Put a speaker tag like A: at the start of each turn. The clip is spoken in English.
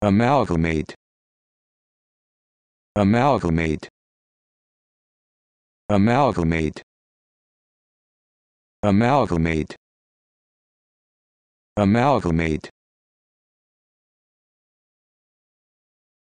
A: amalgamate amalgamate amalgamate amalgamate amalgamate